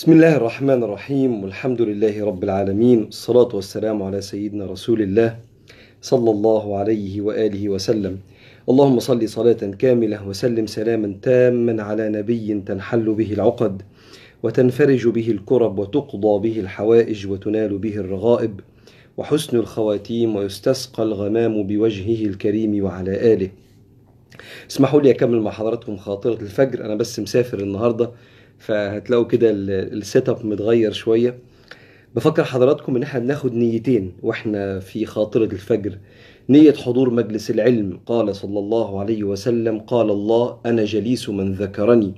بسم الله الرحمن الرحيم والحمد لله رب العالمين والصلاة والسلام على سيدنا رسول الله صلى الله عليه وآله وسلم اللهم صل صلاة كاملة وسلم سلاما تاما على نبي تنحل به العقد وتنفرج به الكرب وتقضى به الحوائج وتنال به الرغائب وحسن الخواتيم ويستسقى الغمام بوجهه الكريم وعلى آله اسمحوا لي أكمل مع حضراتكم خاطرة الفجر أنا بس مسافر النهاردة فهتلاقوا كده السيت اب متغير شويه بفكر حضراتكم ان احنا بناخد نيتين واحنا في خاطره الفجر نيه حضور مجلس العلم قال صلى الله عليه وسلم قال الله انا جليس من ذكرني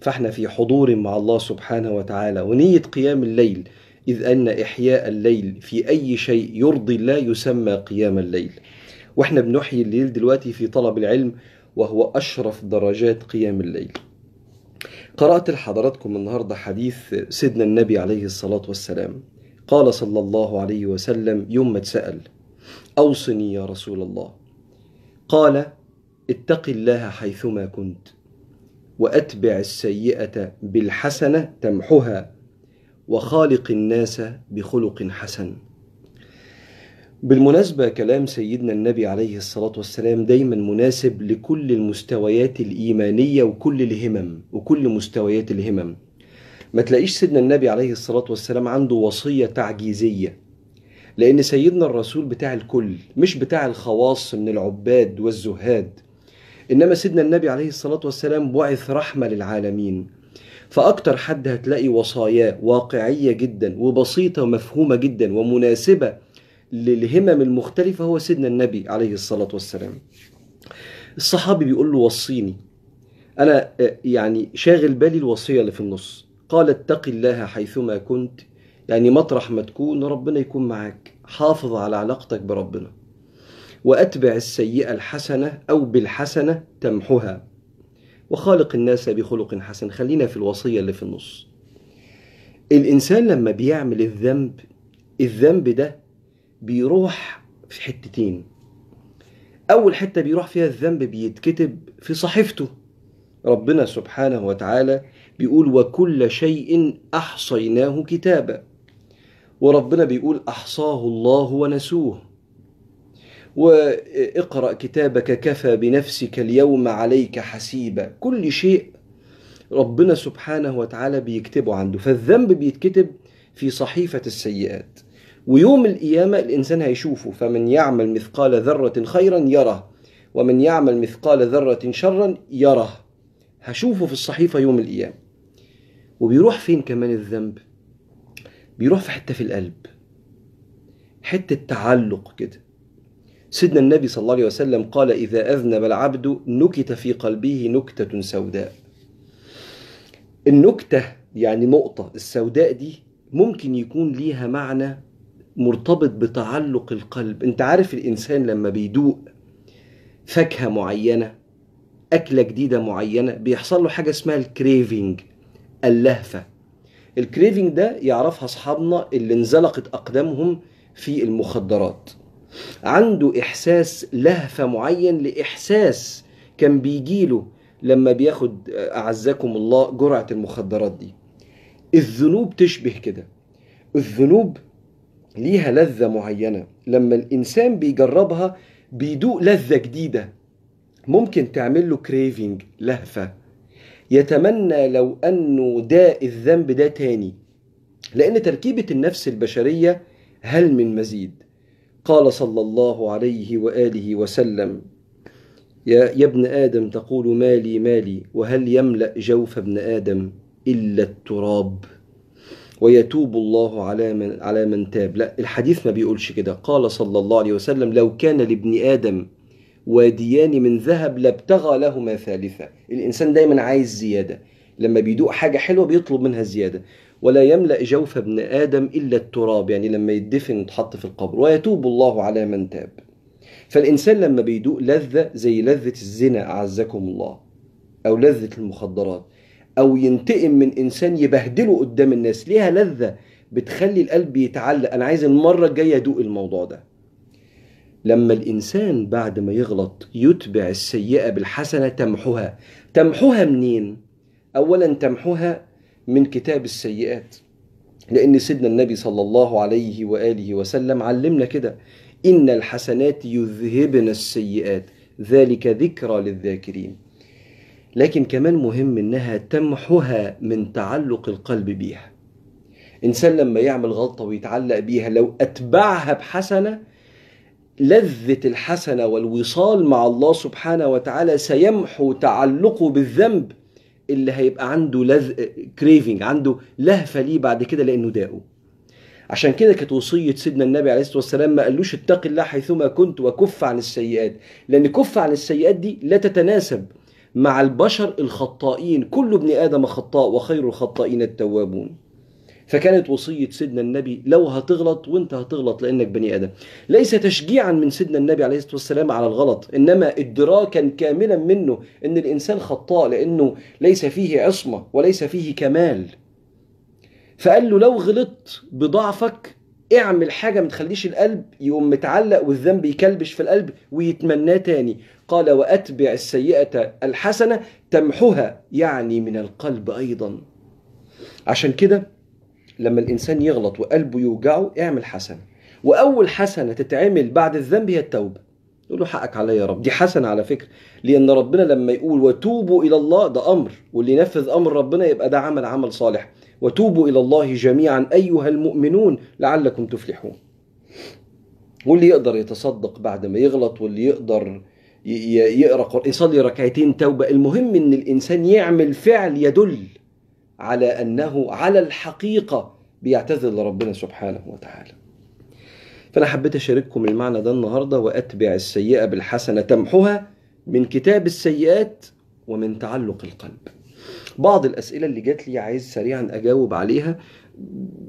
فاحنا في حضور مع الله سبحانه وتعالى ونيه قيام الليل اذ ان احياء الليل في اي شيء يرضي الله يسمى قيام الليل واحنا بنحيي الليل دلوقتي في طلب العلم وهو اشرف درجات قيام الليل قرأت لحضراتكم النهاردة حديث سيدنا النبي عليه الصلاة والسلام قال صلى الله عليه وسلم يوم ما اتسأل أوصني يا رسول الله قال اتق الله حيثما كنت وأتبع السيئة بالحسنة تمحها وخالق الناس بخلق حسن بالمناسبة كلام سيدنا النبي عليه الصلاة والسلام دايما مناسب لكل المستويات الإيمانية وكل الهمم وكل مستويات الهمم ما تلاقيش سيدنا النبي عليه الصلاة والسلام عنده وصية تعجيزية لأن سيدنا الرسول بتاع الكل مش بتاع الخواص من العباد والزهاد إنما سيدنا النبي عليه الصلاة والسلام بعث رحمة للعالمين فأكتر حد هتلاقي وصاياه واقعية جدا وبسيطة ومفهومة جدا ومناسبة للهمم المختلفة هو سيدنا النبي عليه الصلاة والسلام الصحابي بيقول له وصيني أنا آه، يعني شاغل بالي الوصية اللي في النص قال اتق الله حيثما كنت يعني مطرح ما تكون ربنا يكون معاك حافظ على علاقتك بربنا وأتبع السيئة الحسنة أو بالحسنة تمحها وخالق الناس بخلق حسن خلينا في الوصية اللي في النص الإنسان لما بيعمل الذنب الذنب ده بيروح في حتتين أول حتة بيروح فيها الذنب بيتكتب في صحيفته ربنا سبحانه وتعالى بيقول وكل شيء أحصيناه كتابا وربنا بيقول أحصاه الله ونسوه واقرأ كتابك كفى بنفسك اليوم عليك حسيبا كل شيء ربنا سبحانه وتعالى بيكتبه عنده فالذنب بيتكتب في صحيفة السيئات ويوم القيامة الإنسان هيشوفه فمن يعمل مثقال ذرة خيرا يره ومن يعمل مثقال ذرة شرا يره هشوفه في الصحيفة يوم القيامة وبيروح فين كمان الذنب بيروح في حتة في القلب حتة تعلق كده سيدنا النبي صلى الله عليه وسلم قال إذا أذنب العبد نكت في قلبه نكتة سوداء النكتة يعني نقطة السوداء دي ممكن يكون ليها معنى مرتبط بتعلق القلب انت عارف الانسان لما بيدوق فاكهه معينه اكله جديده معينه بيحصل له حاجه اسمها الكريفنج اللهفه الكريفنج ده يعرفها اصحابنا اللي انزلقت اقدامهم في المخدرات عنده احساس لهفه معين لاحساس كان بيجيله لما بياخد اعزكم الله جرعه المخدرات دي الذنوب تشبه كده الذنوب ليها لذة معينة لما الإنسان بيجربها بيدوق لذة جديدة ممكن تعمل له كريفنج لهفة يتمنى لو أنه داء الذنب ده تاني لأن تركيبة النفس البشرية هل من مزيد قال صلى الله عليه وآله وسلم يا, يا ابن آدم تقول مالي مالي وهل يملأ جوف ابن آدم إلا التراب ويتوب الله على من على من تاب لا الحديث ما بيقولش كده قال صلى الله عليه وسلم لو كان لابن ادم واديان من ذهب لابتغى لهما ثالثا الانسان دايما عايز زياده لما بيدوق حاجه حلوه بيطلب منها زياده ولا يملا جوف ابن ادم الا التراب يعني لما يدفن ويتحط في القبر ويتوب الله على من تاب فالانسان لما بيدوق لذه زي لذه الزنا اعزكم الله او لذه المخدرات او ينتقم من انسان يبهدله قدام الناس ليها لذه بتخلي القلب يتعلق انا عايز المره الجايه ادوق الموضوع ده لما الانسان بعد ما يغلط يتبع السيئه بالحسنه تمحوها تمحوها منين اولا تمحوها من كتاب السيئات لان سيدنا النبي صلى الله عليه واله وسلم علمنا كده ان الحسنات يذهبن السيئات ذلك ذكرى للذاكرين لكن كمان مهم انها تمحوها من تعلق القلب بيها انسان لما يعمل غلطه ويتعلق بيها لو اتبعها بحسنه لذه الحسنه والوصال مع الله سبحانه وتعالى سيمحو تعلقه بالذنب اللي هيبقى عنده لذ... كريفنج عنده لهفه ليه بعد كده لانه داقه عشان كده كانت وصيه سيدنا النبي عليه الصلاه والسلام ما قالوش اتق الله حيثما كنت وكف عن السيئات لان كف عن السيئات دي لا تتناسب مع البشر الخطائين كل ابن آدم خطاء وخير الخطائين التوابون فكانت وصية سيدنا النبي لو هتغلط وانت هتغلط لأنك بني آدم ليس تشجيعا من سيدنا النبي عليه الصلاة والسلام على الغلط إنما إدراكا كاملا منه أن الإنسان خطاء لأنه ليس فيه عصمة وليس فيه كمال فقال له لو غلطت بضعفك اعمل حاجه ما تخليش القلب يقوم متعلق والذنب يكلبش في القلب ويتمناه تاني قال واتبع السيئه الحسنه تمحها يعني من القلب ايضا عشان كده لما الانسان يغلط وقلبه يوجعه اعمل حسنه واول حسنه تتعمل بعد الذنب هي التوبه يقول له حقك عليا يا رب دي حسنه على فكره لان ربنا لما يقول وتوبوا الى الله ده امر واللي ينفذ امر ربنا يبقى ده عمل عمل صالح وتوبوا إلى الله جميعا أيها المؤمنون لعلكم تفلحون واللي يقدر يتصدق بعد ما يغلط واللي يقدر يقرا يصلي ركعتين توبه المهم ان الانسان يعمل فعل يدل على انه على الحقيقه بيعتذر لربنا سبحانه وتعالى فانا حبيت اشارككم المعنى ده النهارده واتبع السيئه بالحسنه تمحها من كتاب السيئات ومن تعلق القلب بعض الاسئله اللي جات لي عايز سريعا اجاوب عليها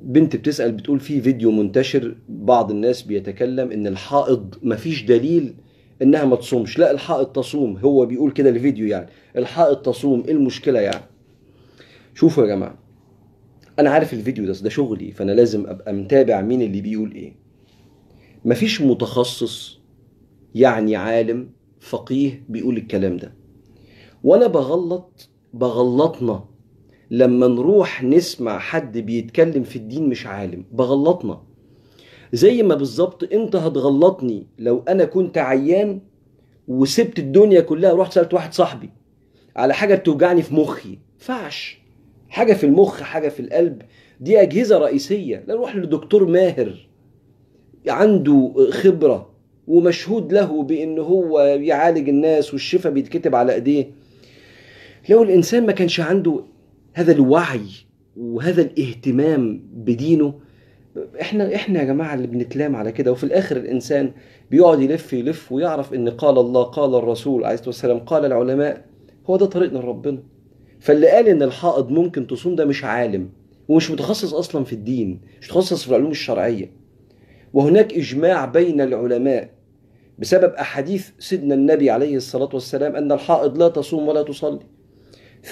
بنت بتسال بتقول في فيديو منتشر بعض الناس بيتكلم ان الحائض مفيش دليل انها ما تصومش لا الحائض تصوم هو بيقول كده الفيديو يعني الحائض تصوم ايه المشكله يعني شوفوا يا جماعه انا عارف الفيديو ده ده شغلي فانا لازم ابقى متابع مين اللي بيقول ايه مفيش متخصص يعني عالم فقيه بيقول الكلام ده وانا بغلط بغلطنا لما نروح نسمع حد بيتكلم في الدين مش عالم بغلطنا زي ما بالظبط انت هتغلطني لو انا كنت عيان وسبت الدنيا كلها ورحت سالت واحد صاحبي على حاجه بتوجعني في مخي فعش حاجه في المخ حاجه في القلب دي اجهزه رئيسيه لا نروح لدكتور ماهر عنده خبره ومشهود له بان هو يعالج الناس والشفاء بيتكتب على ايديه لو الانسان ما كانش عنده هذا الوعي وهذا الاهتمام بدينه احنا احنا يا جماعه اللي بنتلام على كده وفي الاخر الانسان بيقعد يلف يلف ويعرف ان قال الله قال الرسول عليه الصلاه والسلام قال العلماء هو ده طريقنا لربنا فاللي قال ان الحائض ممكن تصوم ده مش عالم ومش متخصص اصلا في الدين مش متخصص في العلوم الشرعيه وهناك اجماع بين العلماء بسبب احاديث سيدنا النبي عليه الصلاه والسلام ان الحائض لا تصوم ولا تصلي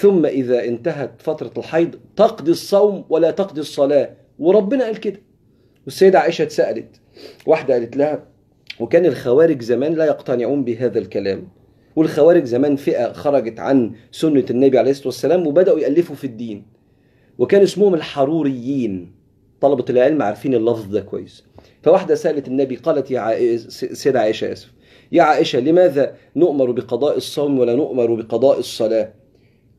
ثم إذا انتهت فترة الحيض تقضي الصوم ولا تقضي الصلاة وربنا قال كده والسيدة عائشة اتسألت واحدة قالت لها وكان الخوارج زمان لا يقتنعون بهذا الكلام والخوارج زمان فئة خرجت عن سنة النبي عليه الصلاة والسلام وبدأوا يألفوا في الدين وكان اسمهم الحروريين طلبة العلم عارفين اللفظ ده كويس فواحدة سألت النبي قالت يا عائشة سيدة عائشة آسف يا عائشة لماذا نؤمر بقضاء الصوم ولا نؤمر بقضاء الصلاة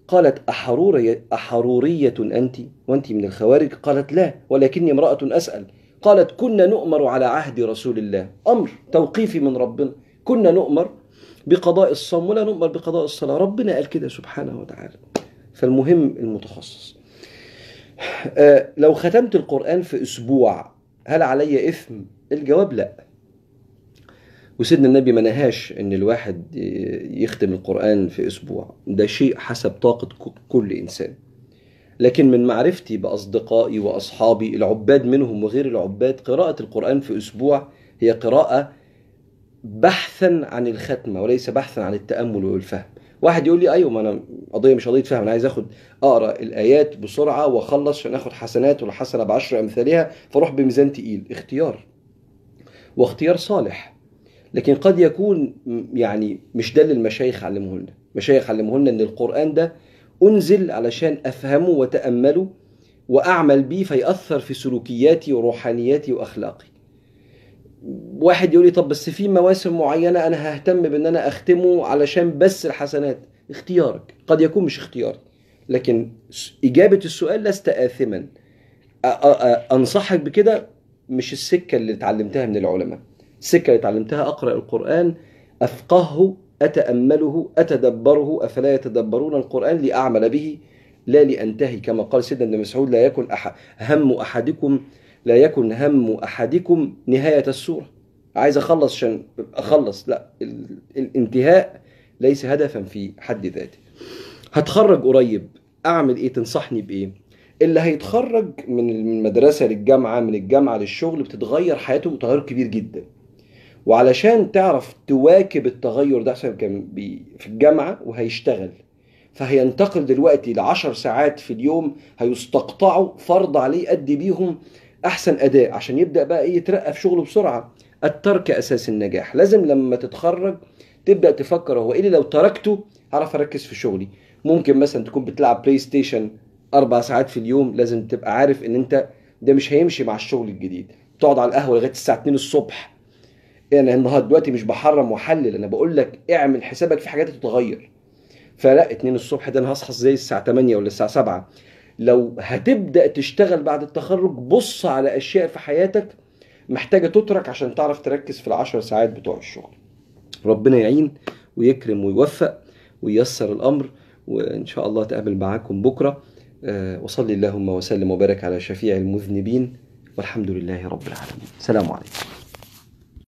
قالت أحرورية, أحرورية أنت وأنت من الخوارج قالت لا ولكني امرأة أسأل قالت كنا نؤمر على عهد رسول الله أمر توقيفي من ربنا كنا نؤمر بقضاء الصوم ولا نؤمر بقضاء الصلاة ربنا قال كده سبحانه وتعالى فالمهم المتخصص آه، لو ختمت القرآن في أسبوع هل علي إثم الجواب لأ وسيدنا النبي ما نهاش ان الواحد يختم القران في اسبوع ده شيء حسب طاقه كل انسان لكن من معرفتي باصدقائي واصحابي العباد منهم وغير العباد قراءه القران في اسبوع هي قراءه بحثا عن الختمه وليس بحثا عن التامل والفهم واحد يقول لي ايوه ما انا قضيه مش قضيه فهم انا عايز اخد اقرا الايات بسرعه واخلص عشان اخد حسنات والحسنه بعشر امثالها فاروح بميزان تقيل اختيار واختيار صالح لكن قد يكون يعني مش ده اللي المشايخ علموه لنا المشايخ علموه لنا ان القران ده انزل علشان افهمه وتامله واعمل بيه فيأثر في سلوكياتي وروحانياتي واخلاقي واحد يقول لي طب بس في مواسم معينه انا ههتم بان انا اختمه علشان بس الحسنات اختيارك قد يكون مش اختياري لكن اجابه السؤال لست اثما انصحك بكده مش السكه اللي اتعلمتها من العلماء السكة اللي اتعلمتها أقرأ القرآن أفقهه أتأمله أتدبره أفلا يتدبرون القرآن لأعمل به لا لأنتهي كما قال سيدنا ابن مسعود لا يكن أحد هم أحدكم لا يكن هم أحدكم نهاية السورة عايز أخلص عشان أخلص لا الانتهاء ليس هدفا في حد ذاته هتخرج قريب أعمل إيه تنصحني بإيه اللي هيتخرج من المدرسه للجامعه من الجامعه للشغل بتتغير حياته بتغير كبير جدا وعلشان تعرف تواكب التغير ده كان في الجامعه وهيشتغل فهينتقل دلوقتي لعشر ساعات في اليوم هيستقطعوا فرض عليه يأدي بيهم أحسن أداء عشان يبدأ بقى إيه يترقى في شغله بسرعة الترك أساس النجاح لازم لما تتخرج تبدأ تفكر هو إيه اللي لو تركته هعرف أركز في شغلي ممكن مثلا تكون بتلعب بلاي ستيشن أربع ساعات في اليوم لازم تبقى عارف إن أنت ده مش هيمشي مع الشغل الجديد تقعد على القهوة لغاية الساعة 2 الصبح يعني النهارده دلوقتي مش بحرم واحلل انا بقول لك اعمل حسابك في حاجات تتغير فلا 2 الصبح ده انا هصحى ازاي الساعه 8 ولا الساعه 7 لو هتبدا تشتغل بعد التخرج بص على اشياء في حياتك محتاجه تترك عشان تعرف تركز في العشر ساعات بتوع الشغل ربنا يعين ويكرم ويوفق وييسر الامر وان شاء الله اتقابل معاكم بكره آه، وصلي اللهم وسلم وبارك على شفيع المذنبين والحمد لله رب العالمين سلام عليكم